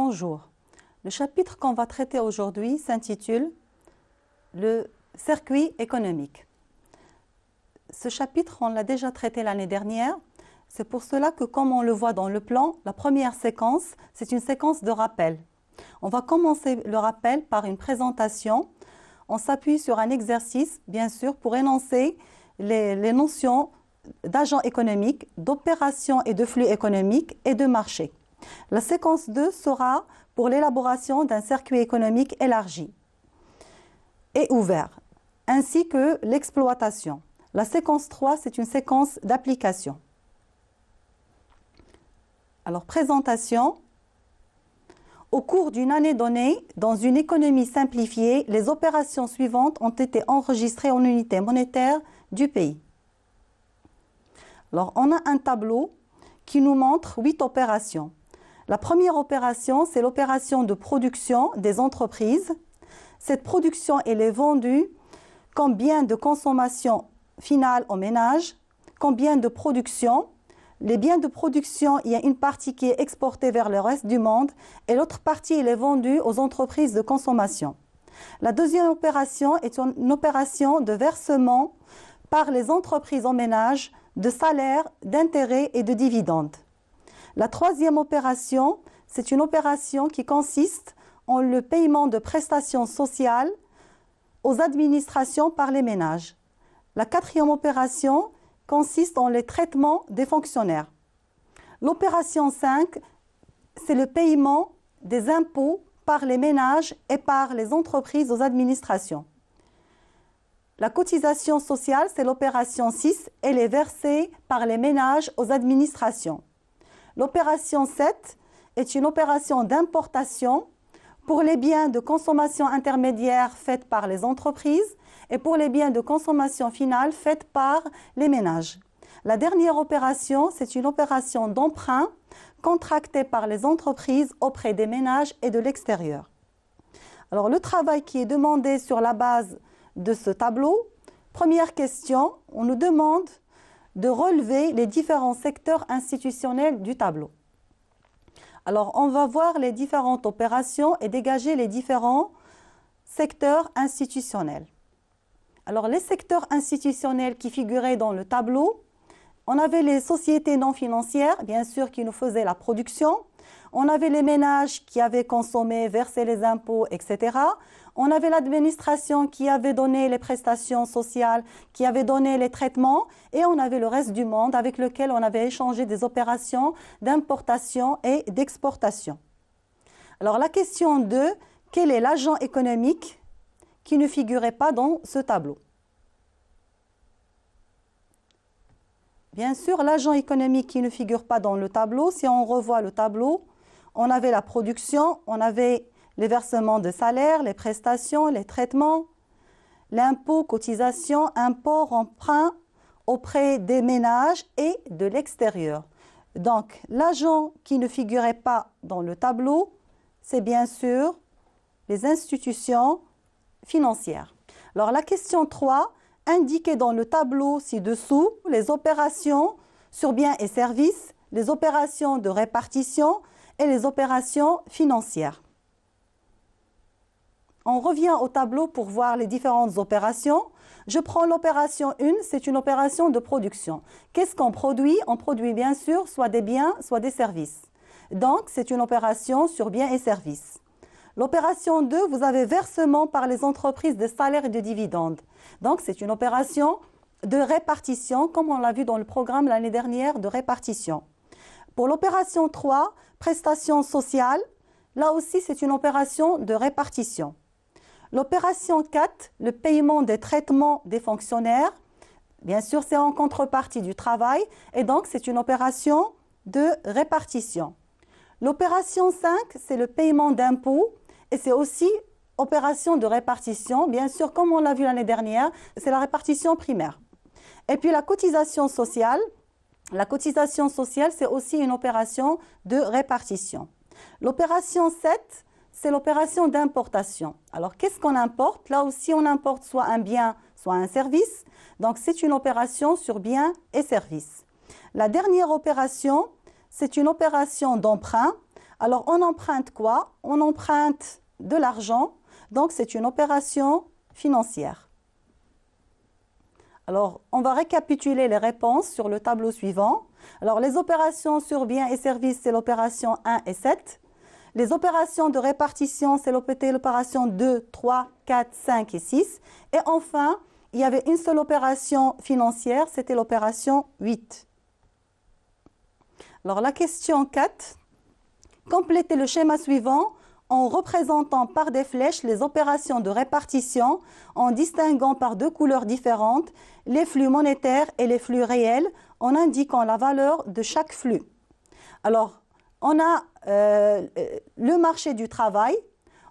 Bonjour. Le chapitre qu'on va traiter aujourd'hui s'intitule Le circuit économique. Ce chapitre, on l'a déjà traité l'année dernière. C'est pour cela que, comme on le voit dans le plan, la première séquence, c'est une séquence de rappel. On va commencer le rappel par une présentation. On s'appuie sur un exercice, bien sûr, pour énoncer les, notions d'agent économique, d'opération et de flux économique et de marché. La séquence 2 sera pour l'élaboration d'un circuit économique élargi et ouvert, ainsi que l'exploitation. La séquence 3, c'est une séquence d'application. Alors, présentation. Au cours d'une année donnée, dans une économie simplifiée, les opérations suivantes ont été enregistrées en unité monétaire du pays. Alors, on a un tableau qui nous montre huit opérations. La première opération, c'est l'opération de production des entreprises. Cette production, elle est vendue comme bien de consommation finale au ménage, comme bien de production. Les biens de production, il y a une partie qui est exportée vers le reste du monde et l'autre partie, elle est vendue aux entreprises de consommation. La deuxième opération est une opération de versement par les entreprises en ménage de salaires, d'intérêts et de dividendes. La troisième opération, c'est une opération qui consiste en le paiement de prestations sociales aux administrations par les ménages. La quatrième opération consiste en le traitement des fonctionnaires. L'opération 5, c'est le paiement des impôts par les ménages et par les entreprises aux administrations. La cotisation sociale, c'est l'opération 6, elle est versée par les ménages aux administrations. L'opération 7 est une opération d'importation pour les biens de consommation intermédiaire faits par les entreprises et pour les biens de consommation finale faits par les ménages. La dernière opération, c'est une opération d'emprunt contractée par les entreprises auprès des ménages et de l'extérieur. Alors le travail qui est demandé sur la base de ce tableau, première question, on nous demande de relever les différents secteurs institutionnels du tableau. Alors, on va voir les différentes opérations et dégager les différents secteurs institutionnels. Alors, les secteurs institutionnels qui figuraient dans le tableau, on avait les sociétés non financières, bien sûr, qui nous faisaient la production. On avait les ménages qui avaient consommé, versé les impôts, etc on avait l'administration qui avait donné les prestations sociales, qui avait donné les traitements, et on avait le reste du monde avec lequel on avait échangé des opérations d'importation et d'exportation. Alors la question 2, quel est l'agent économique qui ne figurait pas dans ce tableau Bien sûr, l'agent économique qui ne figure pas dans le tableau, si on revoit le tableau, on avait la production, on avait les versements de salaire, les prestations, les traitements, l'impôt, cotisation, import, emprunt auprès des ménages et de l'extérieur. Donc, l'agent qui ne figurait pas dans le tableau, c'est bien sûr les institutions financières. Alors, la question 3, indiquer dans le tableau ci-dessous les opérations sur biens et services, les opérations de répartition et les opérations financières. On revient au tableau pour voir les différentes opérations. Je prends l'opération 1, c'est une opération de production. Qu'est-ce qu'on produit On produit bien sûr soit des biens, soit des services. Donc, c'est une opération sur biens et services. L'opération 2, vous avez versement par les entreprises de salaires et de dividendes. Donc, c'est une opération de répartition, comme on l'a vu dans le programme l'année dernière de répartition. Pour l'opération 3, prestations sociales, là aussi, c'est une opération de répartition. L'opération 4, le paiement des traitements des fonctionnaires, bien sûr, c'est en contrepartie du travail et donc c'est une opération de répartition. L'opération 5, c'est le paiement d'impôts et c'est aussi opération de répartition. Bien sûr, comme on l'a vu l'année dernière, c'est la répartition primaire. Et puis la cotisation sociale. La cotisation sociale, c'est aussi une opération de répartition. L'opération 7, c'est l'opération d'importation. Alors, qu'est-ce qu'on importe Là aussi, on importe soit un bien, soit un service. Donc, c'est une opération sur biens et services. La dernière opération, c'est une opération d'emprunt. Alors, on emprunte quoi On emprunte de l'argent. Donc, c'est une opération financière. Alors, on va récapituler les réponses sur le tableau suivant. Alors, les opérations sur biens et services, c'est l'opération 1 et 7. Les opérations de répartition, c'est l'opération 2, 3, 4, 5 et 6. Et enfin, il y avait une seule opération financière, c'était l'opération 8. Alors la question 4, complétez le schéma suivant en représentant par des flèches les opérations de répartition, en distinguant par deux couleurs différentes les flux monétaires et les flux réels, en indiquant la valeur de chaque flux. Alors, on a euh, euh, le marché du travail,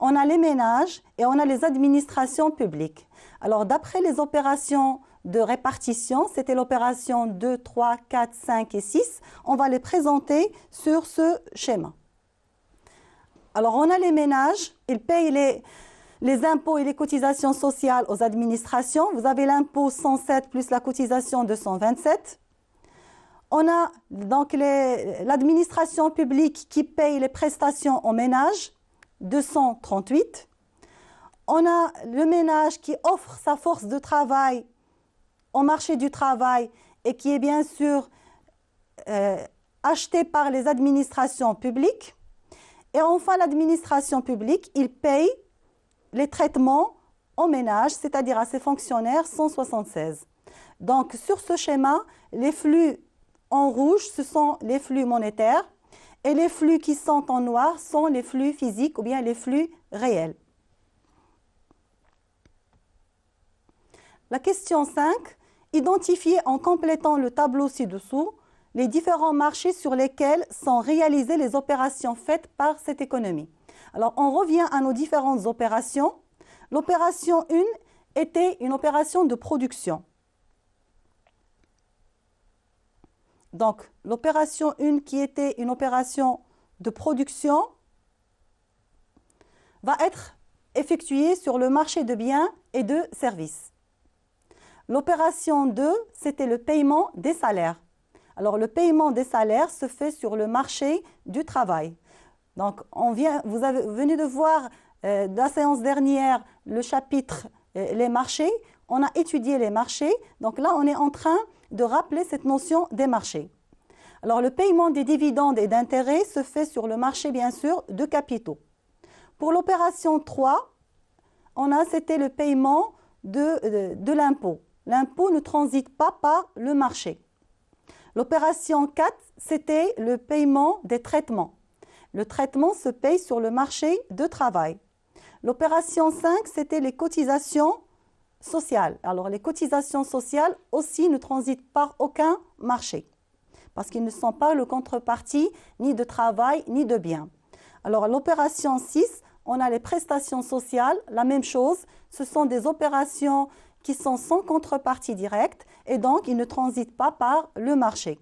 on a les ménages et on a les administrations publiques. Alors d'après les opérations de répartition, c'était l'opération 2, 3, 4, 5 et 6, on va les présenter sur ce schéma. Alors on a les ménages, ils payent les, les impôts et les cotisations sociales aux administrations. Vous avez l'impôt 107 plus la cotisation 227 on a donc l'administration publique qui paye les prestations aux ménages, 238. On a le ménage qui offre sa force de travail au marché du travail et qui est bien sûr euh, acheté par les administrations publiques. Et enfin, l'administration publique, il paye les traitements au ménage, c'est-à-dire à ses fonctionnaires, 176. Donc, sur ce schéma, les flux en rouge, ce sont les flux monétaires et les flux qui sont en noir sont les flux physiques ou bien les flux réels. La question 5, identifier en complétant le tableau ci-dessous les différents marchés sur lesquels sont réalisées les opérations faites par cette économie. Alors, on revient à nos différentes opérations. L'opération 1 était une opération de production. Donc, l'opération 1 qui était une opération de production va être effectuée sur le marché de biens et de services. L'opération 2, c'était le paiement des salaires. Alors, le paiement des salaires se fait sur le marché du travail. Donc, on vient, vous avez de voir euh, la séance dernière le chapitre euh, les marchés. On a étudié les marchés. Donc là, on est en train de rappeler cette notion des marchés. Alors le paiement des dividendes et d'intérêts se fait sur le marché, bien sûr, de capitaux. Pour l'opération 3, on a, c'était le paiement de, de, l'impôt. L'impôt ne transite pas par le marché. L'opération 4, c'était le paiement des traitements. Le traitement se paye sur le marché de travail. L'opération 5, c'était les cotisations social. Alors les cotisations sociales aussi ne transitent par aucun marché parce qu'ils ne sont pas le contrepartie ni de travail ni de bien. Alors l'opération 6, on a les prestations sociales, la même chose, ce sont des opérations qui sont sans contrepartie directe et donc ils ne transitent pas par le marché.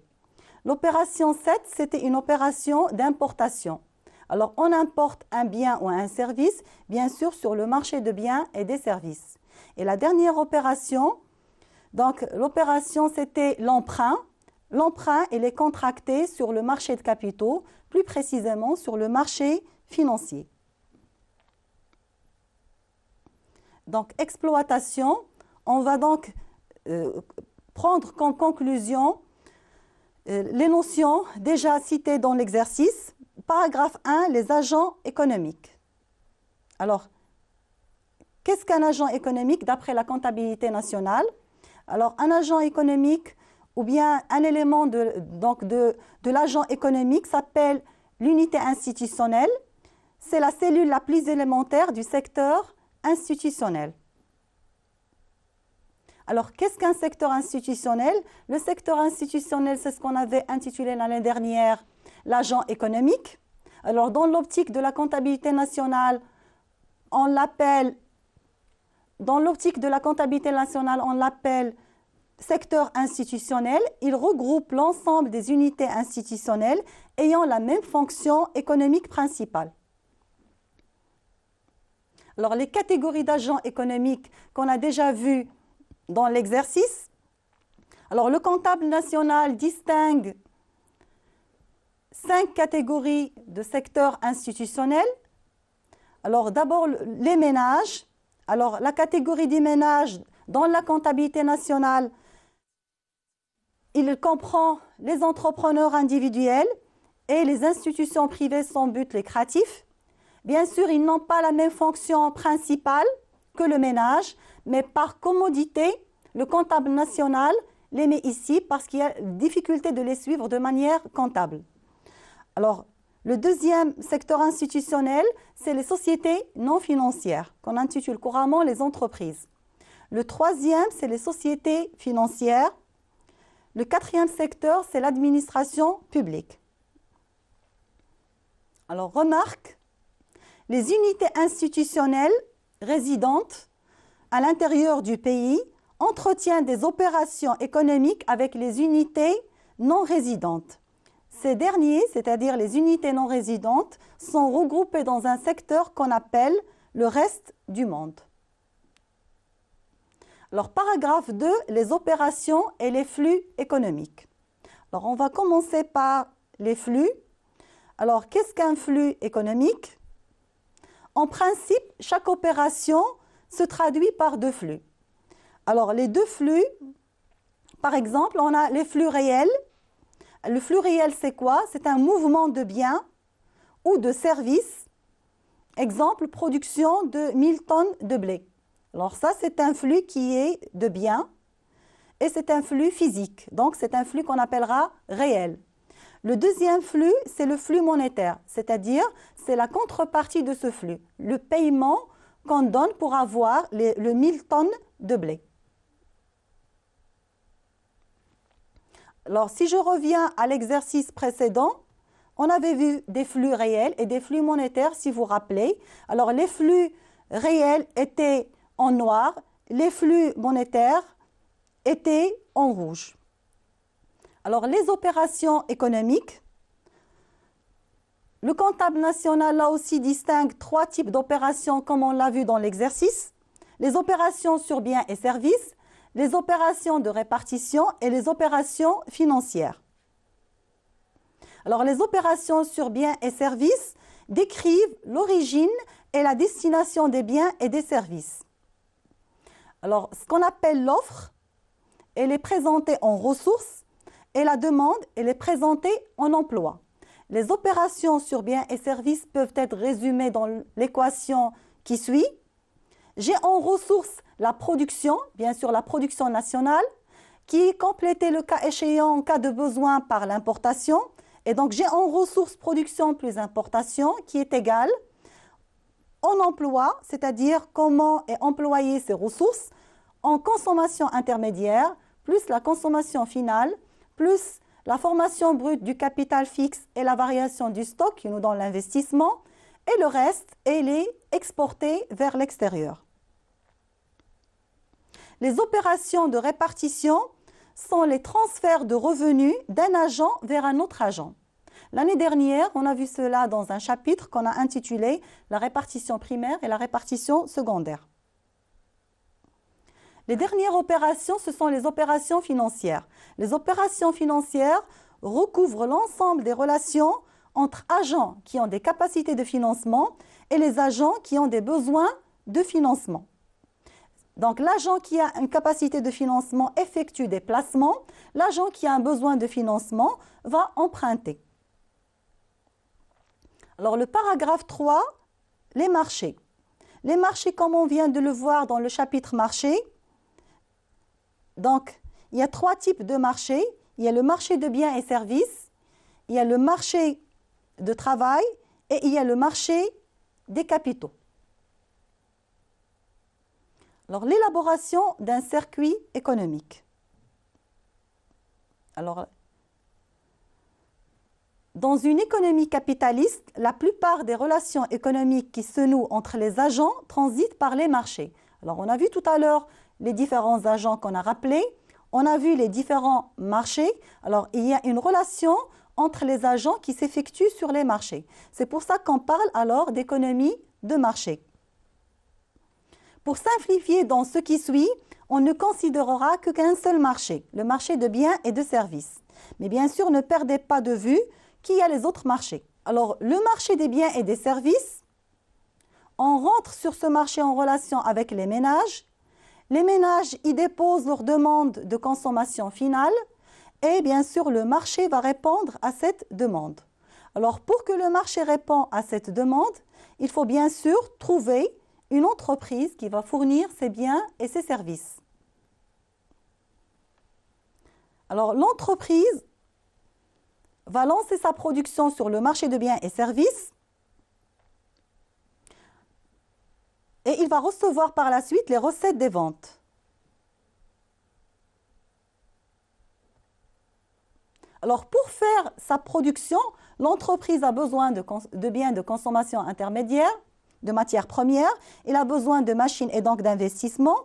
L'opération 7, c'était une opération d'importation. Alors on importe un bien ou un service, bien sûr sur le marché de biens et des services. Et la dernière opération, donc l'opération c'était l'emprunt. L'emprunt, il est contracté sur le marché de capitaux, plus précisément sur le marché financier. Donc exploitation, on va donc euh, prendre comme conclusion euh, les notions déjà citées dans l'exercice. Paragraphe 1, les agents économiques. Alors, Qu'est-ce qu'un agent économique d'après la comptabilité nationale Alors, un agent économique ou bien un élément de, de, de l'agent économique s'appelle l'unité institutionnelle. C'est la cellule la plus élémentaire du secteur institutionnel. Alors, qu'est-ce qu'un secteur institutionnel Le secteur institutionnel, c'est ce qu'on avait intitulé l'année dernière l'agent économique. Alors, dans l'optique de la comptabilité nationale, on l'appelle dans l'optique de la comptabilité nationale, on l'appelle secteur institutionnel. Il regroupe l'ensemble des unités institutionnelles ayant la même fonction économique principale. Alors les catégories d'agents économiques qu'on a déjà vues dans l'exercice, alors le comptable national distingue cinq catégories de secteurs institutionnels. Alors d'abord les ménages, alors, la catégorie des ménages dans la comptabilité nationale, il comprend les entrepreneurs individuels et les institutions privées sans but lucratif. Bien sûr, ils n'ont pas la même fonction principale que le ménage, mais par commodité, le comptable national les met ici parce qu'il y a difficulté de les suivre de manière comptable. Alors, le deuxième secteur institutionnel, c'est les sociétés non financières, qu'on intitule couramment les entreprises. Le troisième, c'est les sociétés financières. Le quatrième secteur, c'est l'administration publique. Alors, remarque, les unités institutionnelles résidentes à l'intérieur du pays entretiennent des opérations économiques avec les unités non résidentes. Ces derniers, c'est-à-dire les unités non résidentes, sont regroupés dans un secteur qu'on appelle le reste du monde. Alors, paragraphe 2, les opérations et les flux économiques. Alors, on va commencer par les flux. Alors, qu'est-ce qu'un flux économique En principe, chaque opération se traduit par deux flux. Alors, les deux flux, par exemple, on a les flux réels le flux réel, c'est quoi C'est un mouvement de biens ou de services. Exemple, production de 1000 tonnes de blé. Alors ça, c'est un flux qui est de biens et c'est un flux physique. Donc c'est un flux qu'on appellera réel. Le deuxième flux, c'est le flux monétaire, c'est-à-dire c'est la contrepartie de ce flux, le paiement qu'on donne pour avoir le 1000 tonnes de blé. Alors, si je reviens à l'exercice précédent, on avait vu des flux réels et des flux monétaires, si vous vous rappelez. Alors, les flux réels étaient en noir, les flux monétaires étaient en rouge. Alors, les opérations économiques, le comptable national, là aussi, distingue trois types d'opérations, comme on l'a vu dans l'exercice. Les opérations sur biens et services, les opérations de répartition et les opérations financières. Alors les opérations sur biens et services décrivent l'origine et la destination des biens et des services. Alors ce qu'on appelle l'offre, elle est présentée en ressources et la demande, elle est présentée en emploi. Les opérations sur biens et services peuvent être résumées dans l'équation qui suit. J'ai en ressources la production, bien sûr la production nationale, qui complétait le cas échéant en cas de besoin par l'importation. Et donc j'ai en ressources production plus importation qui est égale en emploi, c'est-à-dire comment est employé ces ressources, en consommation intermédiaire, plus la consommation finale, plus la formation brute du capital fixe et la variation du stock qui nous donne l'investissement, et le reste, elle est exportée vers l'extérieur. Les opérations de répartition sont les transferts de revenus d'un agent vers un autre agent. L'année dernière, on a vu cela dans un chapitre qu'on a intitulé La répartition primaire et la répartition secondaire. Les dernières opérations, ce sont les opérations financières. Les opérations financières recouvrent l'ensemble des relations entre agents qui ont des capacités de financement et les agents qui ont des besoins de financement. Donc l'agent qui a une capacité de financement effectue des placements, l'agent qui a un besoin de financement va emprunter. Alors le paragraphe 3, les marchés. Les marchés, comme on vient de le voir dans le chapitre marché, donc il y a trois types de marchés. Il y a le marché de biens et services, il y a le marché de travail et il y a le marché des capitaux. Alors, l'élaboration d'un circuit économique. Alors, dans une économie capitaliste, la plupart des relations économiques qui se nouent entre les agents transitent par les marchés. Alors, on a vu tout à l'heure les différents agents qu'on a rappelés, on a vu les différents marchés. Alors, il y a une relation entre les agents qui s'effectue sur les marchés. C'est pour ça qu'on parle alors d'économie de marché. Pour simplifier dans ce qui suit, on ne considérera que qu'un seul marché, le marché de biens et de services. Mais bien sûr, ne perdez pas de vue qu'il y a les autres marchés. Alors, le marché des biens et des services, on rentre sur ce marché en relation avec les ménages. Les ménages y déposent leur demande de consommation finale et bien sûr, le marché va répondre à cette demande. Alors, pour que le marché réponde à cette demande, il faut bien sûr trouver une entreprise qui va fournir ses biens et ses services. Alors l'entreprise va lancer sa production sur le marché de biens et services et il va recevoir par la suite les recettes des ventes. Alors pour faire sa production, l'entreprise a besoin de, biens de consommation intermédiaire de matières premières, il a besoin de machines et donc d'investissements,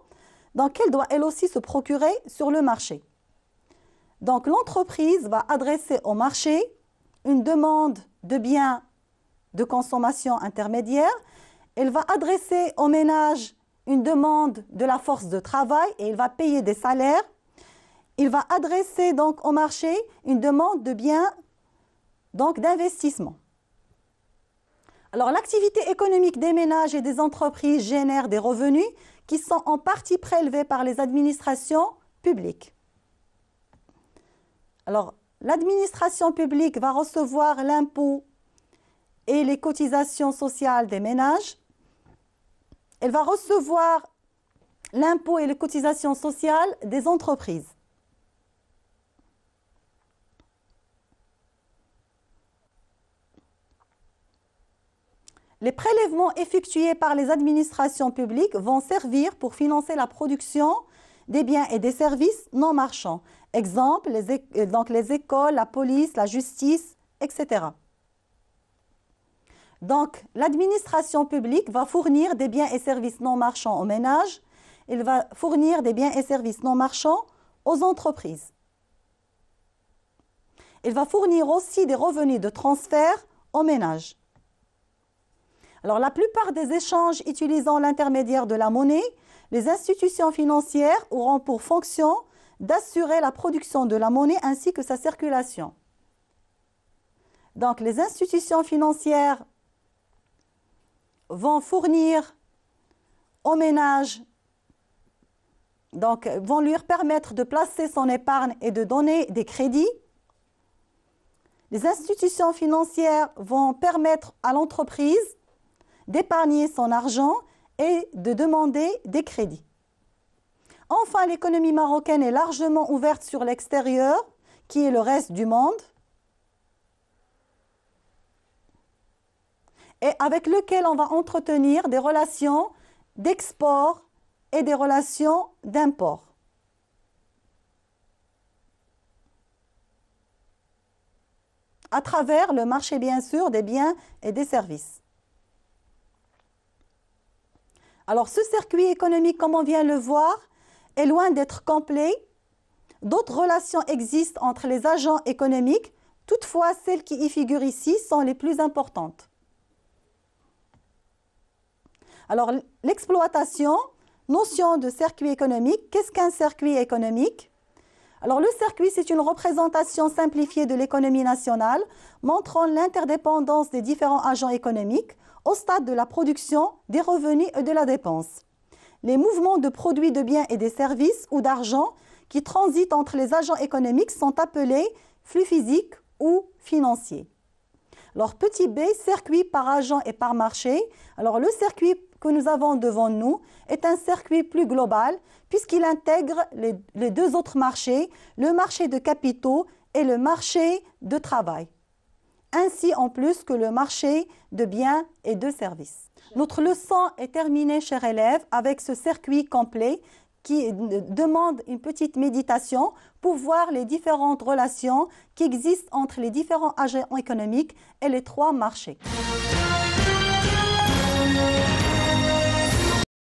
donc elle doit elle aussi se procurer sur le marché. Donc l'entreprise va adresser au marché une demande de biens de consommation intermédiaire, elle va adresser au ménage une demande de la force de travail et il va payer des salaires. Il va adresser donc au marché une demande de biens, donc d'investissement. Alors l'activité économique des ménages et des entreprises génère des revenus qui sont en partie prélevés par les administrations publiques. Alors l'administration publique va recevoir l'impôt et les cotisations sociales des ménages. Elle va recevoir l'impôt et les cotisations sociales des entreprises. Les prélèvements effectués par les administrations publiques vont servir pour financer la production des biens et des services non marchands. Exemple, les, euh, donc les écoles, la police, la justice, etc. Donc, l'administration publique va fournir des biens et services non marchands aux ménages. Elle va fournir des biens et services non marchands aux entreprises. Elle va fournir aussi des revenus de transfert aux ménages. Alors la plupart des échanges utilisant l'intermédiaire de la monnaie, les institutions financières auront pour fonction d'assurer la production de la monnaie ainsi que sa circulation. Donc les institutions financières vont fournir au ménage, donc vont lui permettre de placer son épargne et de donner des crédits. Les institutions financières vont permettre à l'entreprise d'épargner son argent et de demander des crédits. Enfin, l'économie marocaine est largement ouverte sur l'extérieur, qui est le reste du monde, et avec lequel on va entretenir des relations d'export et des relations d'import. à travers le marché bien sûr des biens et des services. Alors ce circuit économique, comme on vient le voir, est loin d'être complet. D'autres relations existent entre les agents économiques, toutefois celles qui y figurent ici sont les plus importantes. Alors l'exploitation, notion de circuit économique, qu'est-ce qu'un circuit économique alors le circuit, c'est une représentation simplifiée de l'économie nationale montrant l'interdépendance des différents agents économiques au stade de la production, des revenus et de la dépense. Les mouvements de produits de biens et des services ou d'argent qui transitent entre les agents économiques sont appelés flux physiques ou financiers. leur petit b, circuit par agent et par marché. Alors le circuit que nous avons devant nous est un circuit plus global puisqu'il intègre les deux autres marchés, le marché de capitaux et le marché de travail ainsi en plus que le marché de biens et de services. Notre leçon est terminée, chers élèves, avec ce circuit complet qui demande une petite méditation pour voir les différentes relations qui existent entre les différents agents économiques et les trois marchés.